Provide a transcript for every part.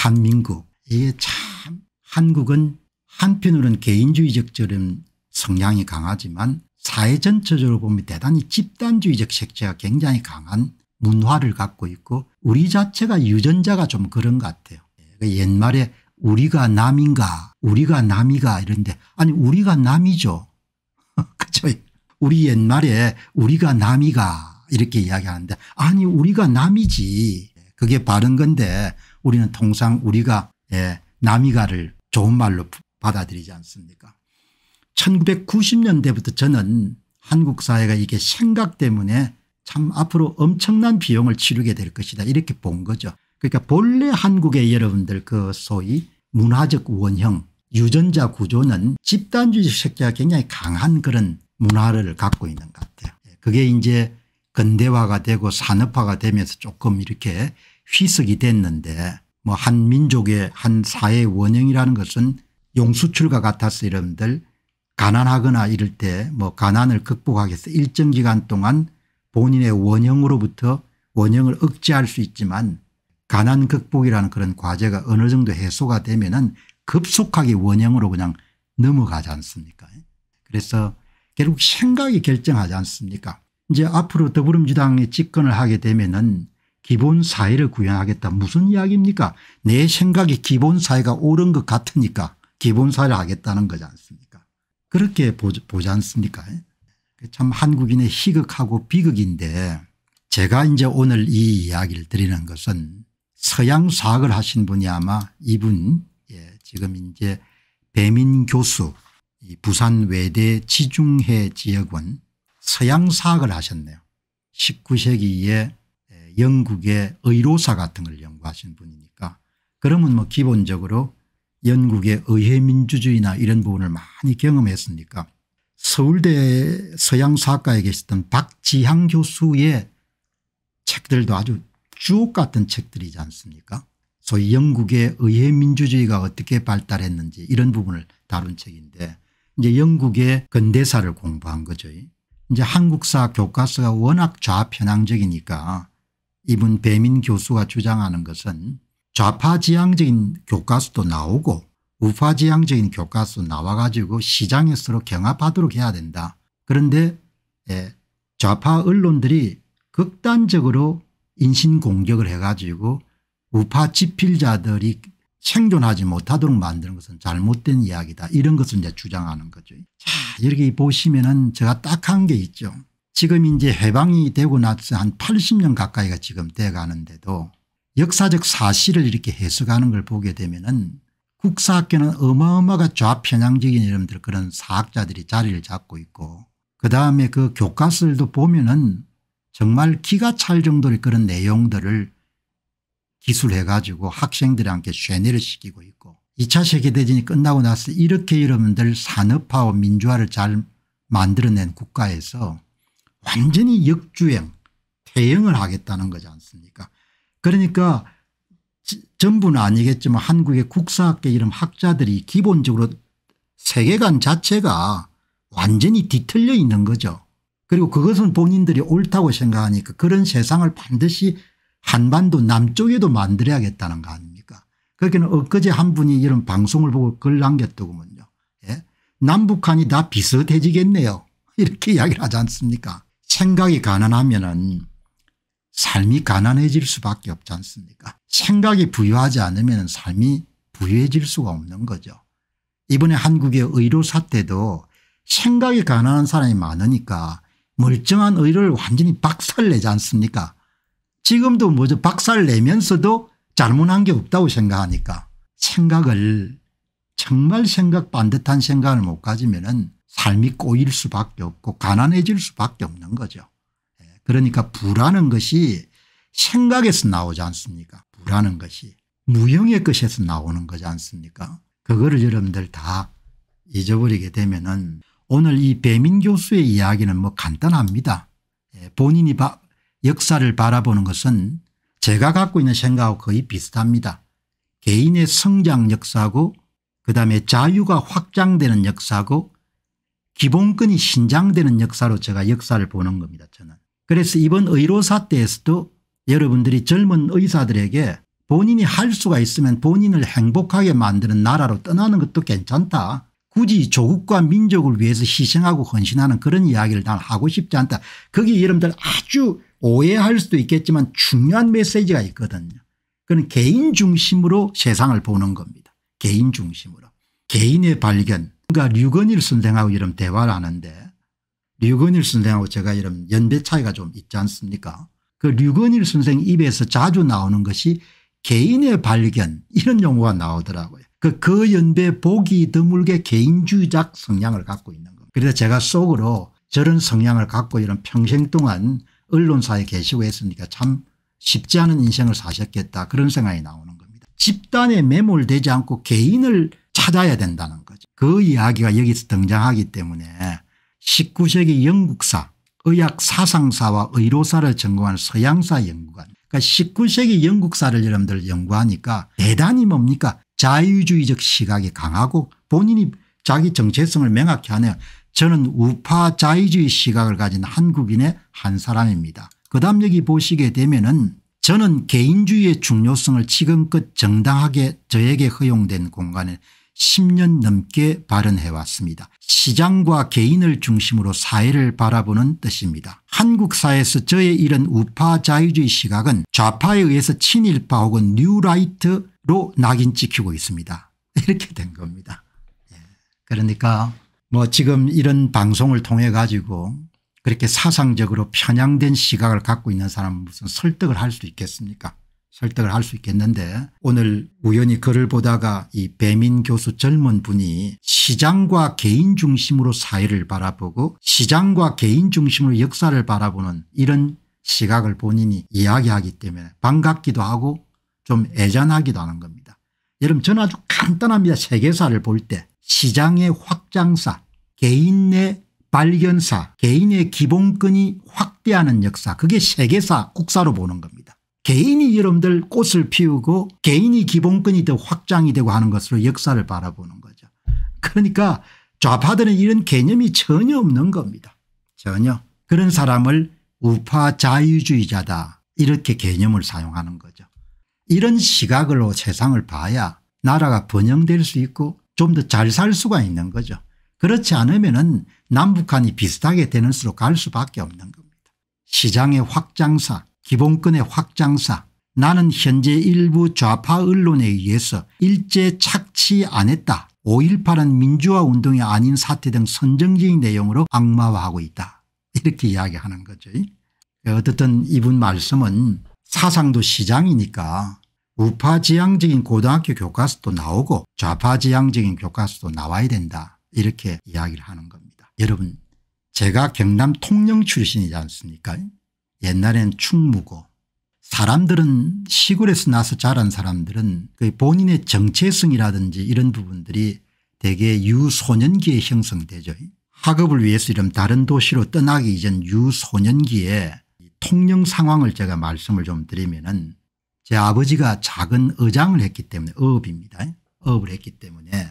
대한민국 이게 참 한국은 한편으로는 개인주의적처럼 성향이 강하지만 사회 전체적으로 보면 대단히 집단주의적 색채가 굉장히 강한 문화를 갖고 있고 우리 자체가 유전자가 좀 그런 것 같아요. 그 옛말에 우리가 남인가 우리가 남이가 이런데 아니 우리가 남이죠. 그죠 우리 옛말에 우리가 남이가 이렇게 이야기하는데 아니 우리가 남이지 그게 바른 건데 우리는 통상 우리가 예, 남이가를 좋은 말로 받아들이지 않습니까 1990년대부터 저는 한국 사회가 이게 생각 때문에 참 앞으로 엄청난 비용을 치르게 될 것이다 이렇게 본 거죠. 그러니까 본래 한국의 여러분들 그 소위 문화적 원형 유전자 구조는 집단주의 색채가 굉장히 강한 그런 문화를 갖고 있는 것 같아요. 예, 그게 이제 근대화가 되고 산업화가 되면서 조금 이렇게 휘석이 됐는데 뭐 한 민족의 한 사회의 원형이라는 것은 용수출과 같아서 여러분들 가난하거나 이럴 때 뭐 가난을 극복하기 위해서 일정 기간 동안 본인의 원형으로부터 원형을 억제할 수 있지만 가난 극복이라는 그런 과제가 어느 정도 해소가 되면 은 급속하게 원형으로 그냥 넘어가지 않습니까 그래서 결국 생각이 결정하지 않습니까 이제 앞으로 더불어민주당이 집권을 하게 되면 은 기본 사회를 구현하겠다. 무슨 이야기입니까? 내 생각이 기본 사회가 옳은 것 같으니까 기본 사회를 하겠다는 거지 않습니까? 그렇게 보지, 보지 않습니까? 그 참 한국인의 희극하고 비극인데 제가 이제 오늘 이 이야기를 드리는 것은 서양 사학을 하신 분이 아마 이분 예, 지금 이제 배민 교수 부산 외대 지중해 지역은 서양 사학을 하셨네요. 19세기에 영국의 의료사 같은 걸 연구하신 분이니까 그러면 뭐 기본적으로 영국의 의회민주주의나 이런 부분을 많이 경험했으니까 서울대 서양사학과에 계셨던 박지향 교수의 책들도 아주 주옥 같은 책들이지 않습니까 소위 영국의 의회민주주의가 어떻게 발달했는지 이런 부분을 다룬 책인데 이제 영국의 근대사를 공부한 거죠. 이제 한국사 교과서가 워낙 좌편향적이니까 이분 배민 교수가 주장하는 것은 좌파지향적인 교과서도 나오고 우파지향적인 교과서 나와가지고 시장에 서로 경합하도록 해야 된다. 그런데 예, 좌파 언론들이 극단적으로 인신공격을 해가지고 우파 지필자들이 생존하지 못하도록 만드는 것은 잘못된 이야기다. 이런 것을 이제 주장하는 거죠. 자, 여기 보시면은 제가 딱 한 게 있죠. 지금 이제 해방이 되고 나서 한 80년 가까이가 지금 돼 가는데도 역사적 사실을 이렇게 해석하는 걸 보게 되면은 국사학교는 어마어마가 좌편향적인 이름들 그런 사학자들이 자리를 잡고 있고 그다음에 그 교과서들도 보면은 정말 기가 찰 정도의 그런 내용들을 기술해 가지고 학생들한테 쇠뇌를 시키고 있고 2차 세계대전이 끝나고 나서 이렇게 여러분들 산업화와 민주화를 잘 만들어낸 국가에서 완전히 역주행 대응을 하겠다는 거지 않습니까 그러니까 전부는 아니겠지만 한국의 국사학계 이런 학자들이 기본적으로 세계관 자체가 완전히 뒤틀려 있는 거죠. 그리고 그것은 본인들이 옳다고 생각하니까 그런 세상을 반드시 한반도 남쪽에도 만들어야겠다는 거 아닙니까 그렇게는 엊그제 한 분이 이런 방송을 보고 글 남겼더군요. 예? 남북한이 다 비슷해지겠네요. 이렇게 이야기를 하지 않습니까 생각이 가난하면은 삶이 가난해질 수밖에 없지 않습니까 생각이 부유하지 않으면 삶이 부유해질 수가 없는 거죠. 이번에 한국의 의료 사태도 생각이 가난한 사람이 많으니까 멀쩡한 의료를 완전히 박살내지 않습니까 지금도 뭐죠 박살내면서도 잘못한 게 없다고 생각하니까 생각을 정말 생각 반듯한 생각을 못 가지면 은 삶이 꼬일 수밖에 없고 가난해질 수밖에 없는 거죠. 예, 그러니까 부라는 것이 생각에서 나오지 않습니까 부라는 것이 무형의 것에서 나오는 거지 않습니까 그거를 여러분들 다 잊어버리게 되면 은 오늘 이 배민 교수의 이야기는 뭐 간단합니다. 예, 본인이 바, 역사를 바라보는 것은 제가 갖고 있는 생각하고 거의 비슷합니다. 개인의 성장 역사고 그다음에 자유가 확장되는 역사고 기본권이 신장되는 역사로 제가 역사를 보는 겁니다 저는. 그래서 이번 의료사 때에서도 여러분들이 젊은 의사들에게 본인이 할 수가 있으면 본인을 행복하게 만드는 나라로 떠나는 것도 괜찮다. 굳이 조국과 민족을 위해서 희생하고 헌신하는 그런 이야기를 난 하고 싶지 않다. 거기 여러분들 아주 오해할 수도 있겠지만 중요한 메시지가 있거든요. 그건 개인 중심으로 세상을 보는 겁니다. 개인 중심으로. 개인의 발견 그러니까 류건일 선생하고 이런 대화를 하는데 류건일 선생하고 제가 이런 연배 차이가 좀 있지 않습니까 그 류건일 선생 입에서 자주 나오는 것이 개인의 발견 이런 용어가 나오더라고요. 그, 그 연배 보기 드물게 개인주의적 성향을 갖고 있는 겁니다. 그래서 제가 속으로 저런 성향을 갖고 이런 평생 동안 언론사에 계시고 했으니까 참 쉽지 않은 인생을 사셨겠다 그런 생각이 나오는 겁니다. 집단에 매몰되지 않고 개인을 찾아야 된다는 거죠. 그 이야기가 여기서 등장하기 때문에 19세기 영국사 의학 사상사와 의료사를 전공한 서양사 연구관 그러니까 19세기 영국사를 여러분들 연구하니까 대단히 뭡니까 자유주의적 시각이 강하고 본인이 자기 정체성을 명확히 하네요. 저는 우파 자유주의 시각을 가진 한국인의 한 사람입니다. 그 다음 여기 보시게 되면 은 저는 개인주의의 중요성을 지금껏 정당하게 저에게 허용된 공간에 10년 넘게 발언해왔습니다. 시장과 개인을 중심으로 사회를 바라보는 뜻입니다. 한국 사회에서 저의 이런 우파 자유주의 시각은 좌파에 의해서 친일파 혹은 뉴라이트로 낙인 찍히고 있습니다. 이렇게 된 겁니다. 예. 그러니까 뭐 지금 이런 방송을 통해 가지고 그렇게 사상적으로 편향된 시각을 갖고 있는 사람은 무슨 설득을 할 수 있겠습니까 설득을 할 수 있겠는데 오늘 우연히 글을 보다가 이 배민 교수 젊은 분이 시장과 개인 중심으로 사회를 바라보고 시장과 개인 중심으로 역사를 바라보는 이런 시각을 본인이 이야기하기 때문에 반갑기도 하고 좀 애잔하기도 하는 겁니다. 여러분 저는 아주 간단합니다. 세계사를 볼 때 시장의 확장사 개인의 발견사 개인의 기본권이 확대하는 역사 그게 세계사 국사로 보는 겁니다. 개인이 여러분들 꽃을 피우고 개인이 기본권이 더 확장이 되고 하는 것으로 역사를 바라보는 거죠. 그러니까 좌파들은 이런 개념이 전혀 없는 겁니다. 전혀. 그런 사람을 우파 자유주의자다 이렇게 개념을 사용하는 거죠. 이런 시각으로 세상을 봐야 나라가 번영될 수 있고 좀 더 잘 살 수가 있는 거죠. 그렇지 않으면 은 남북한이 비슷하게 되는 수로 갈 수밖에 없는 겁니다. 시장의 확장사 기본권의 확장사 나는 현재 일부 좌파 언론에 의해서 일제 착취 안 했다 5.18은 민주화운동이 아닌 사태 등 선정적인 내용으로 악마화하고 있다 이렇게 이야기하는 거죠. 어쨌든 이분 말씀은 사상도 시장이니까 우파지향적인 고등학교 교과서도 나오고 좌파지향적인 교과서도 나와야 된다 이렇게 이야기를 하는 겁니다. 여러분 제가 경남 통영 출신이지 않습니까 옛날엔 충무고 사람들은 시골에서 나서 자란 사람들은 그 본인의 정체성이라든지 이런 부분들이 대개 유소년기에 형성되죠. 학업을 위해서 이런 다른 도시로 떠나기 이전 유소년기에 통영 상황을 제가 말씀을 좀 드리면은 제 아버지가 작은 어장을 했기 때문에 어업입니다. 어업을 했기 때문에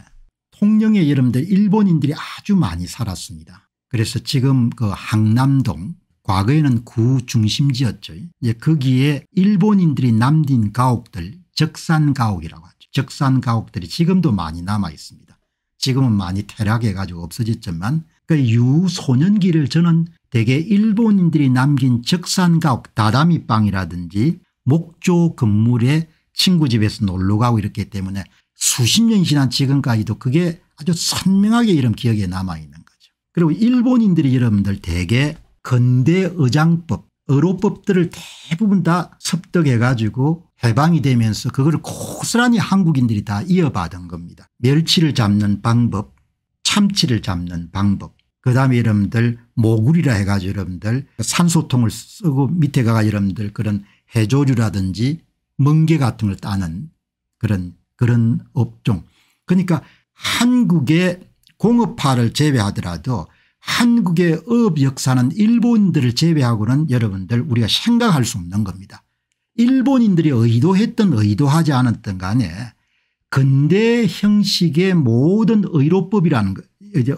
통영에 여러분들 일본인들이 아주 많이 살았습니다. 그래서 지금 그 항남동 과거에는 구중심지였죠. 이제 거기에 일본인들이 남긴 가옥들 적산가옥이라고 하죠. 적산가옥들이 지금도 많이 남아 있습니다. 지금은 많이 퇴락해가지고 없어졌지만 그 유소년기를 저는 대개 일본인들이 남긴 적산가옥 다다미빵이라든지 목조 건물에 친구 집에서 놀러가고 이렇기 때문에 수십 년 지난 지금까지도 그게 아주 선명하게 이런 기억에 남아있는 거죠. 그리고 일본인들이 여러분들 대개 건대의장법 의료법들을 대부분 다습득해 가지고 해방이 되면서 그걸 고스란히 한국인들이 다 이어받은 겁니다. 멸치를 잡는 방법 참치를 잡는 방법 그 다음에 여러분들 모구리라 해가지고 여러분들 산소통을 쓰고 밑에 가가 여러분들 그런 해조류라든지 멍게 같은 걸 따는 그런 그런 업종 그러니까 한국의 공업화를 제외하더라도 한국의 업 역사는 일본들을 인 제외하고는 여러분들 우리가 생각할 수 없는 겁니다. 일본인들이 의도했던 의도하지 않았던 간에 근대 형식의 모든 의료법이라는 거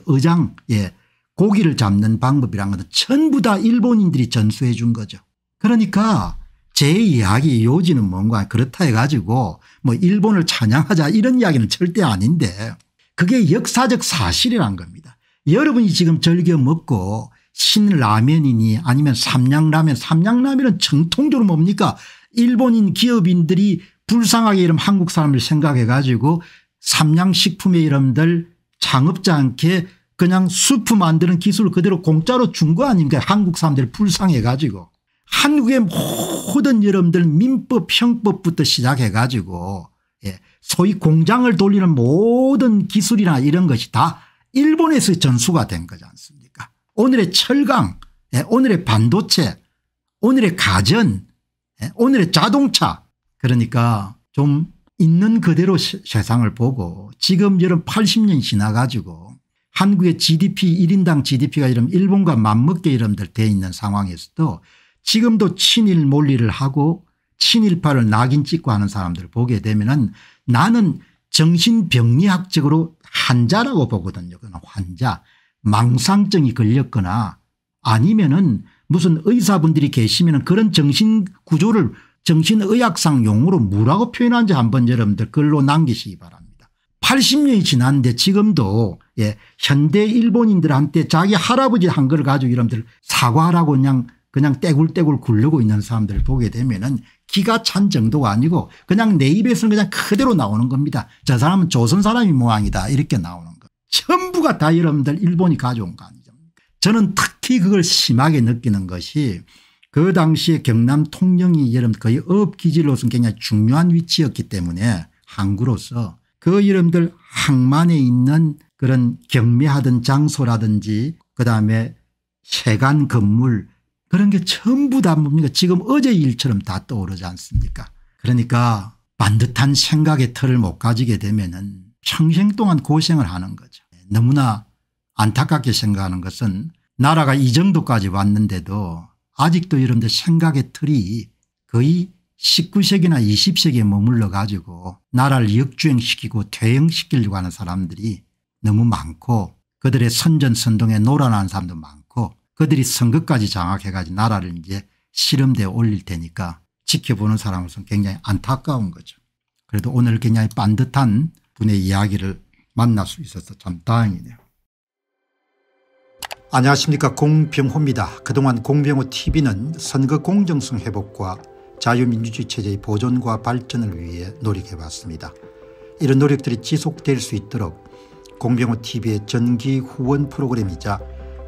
의장 예 고기를 잡는 방법이라는 것은 전부 다 일본인들이 전수해 준 거죠. 그러니까 제 이야기 요지는 뭔가 그렇다 해가지고 뭐 일본을 찬양하자 이런 이야기는 절대 아닌데 그게 역사적 사실이란 겁니다. 여러분이 지금 즐겨 먹고 신라면이니 아니면 삼양라면 삼양라면은 정통적으로 뭡니까 일본인 기업인들이 불쌍하게 이름 한국 사람을 생각해 가지고 삼양식품의 이름들 창업자 않게 그냥 수프 만드는 기술을 그대로 공짜로 준 거 아닙니까 한국 사람들 불쌍해 가지고 한국의 모든 여러분들 민법 형법부터 시작해 가지고 예, 소위 공장을 돌리는 모든 기술이나 이런 것이 다 일본에서 전수가 된 거지 않습니까 오늘의 철강 예, 오늘의 반도체 오늘의 가전 예, 오늘의 자동차 그러니까 좀 있는 그대로 세상을 보고 지금 이런 80년 지나가지고 한국의 GDP 1인당 GDP가 이런 일본과 맞먹게 이런들 돼 있는 상황에서도 지금도 친일 몰리를 하고 친일파를 낙인 찍고 하는 사람들을 보게 되면은 나는 정신병리학적으로 환자라고 보거든요. 환자 망상증이 걸렸거나 아니면은 무슨 의사분들이 계시면 그런 정신구조를 정신의학상 용어로 뭐라고 표현하는지 한번 여러분들 글로 남기시기 바랍니다. 80년이 지났는데 지금도 예, 현대 일본인들한테 자기 할아버지 한글 가지고 여러분들 사과라고 그냥 그냥 떼굴떼굴 굴르고 있는 사람들 을 보게 되면은 기가 찬 정도가 아니고 그냥 내 입에서는 그냥 그대로 나오는 겁니다. 저 사람은 조선 사람이 모양이다 이렇게 나오는 거. 전부가 다 여러분들 일본이 가져온 거 아니죠. 저는 특히 그걸 심하게 느끼는 것이 그 당시에 경남 통영이 여러분 거의 업기지로서 는 굉장히 중요한 위치였기 때문에 항구로서 그 이름들 항만에 있는 그런 경매하던 장소라든지 그다음에 세관 건물 그런 게 전부 다 뭡니까 지금 어제 일처럼 다 떠오르지 않습니까 그러니까 반듯한 생각의 틀을 못 가지게 되면 은 평생 동안 고생을 하는 거죠. 너무나 안타깝게 생각하는 것은 나라가 이 정도까지 왔는데도 아직도 이런데 생각의 틀이 거의 19세기나 20세기에 머물러 가지고 나라를 역주행시키고 퇴행시키려고 하는 사람들이 너무 많고 그들의 선전선동에 놀아나는 사람도 많고 그들이 선거까지 장악해가지고 나라를 이제 실험대에 올릴 테니까 지켜보는 사람으로서는 굉장히 안타까운 거죠. 그래도 오늘 굉장히 반듯한 분의 이야기를 만날 수 있어서 참 다행이네요. 안녕하십니까 공병호입니다. 그동안 공병호TV는 선거 공정성 회복과 자유민주주의 체제의 보존과 발전을 위해 노력해봤습니다 이런 노력들이 지속될 수 있도록 공병호TV의 전기 후원 프로그램이자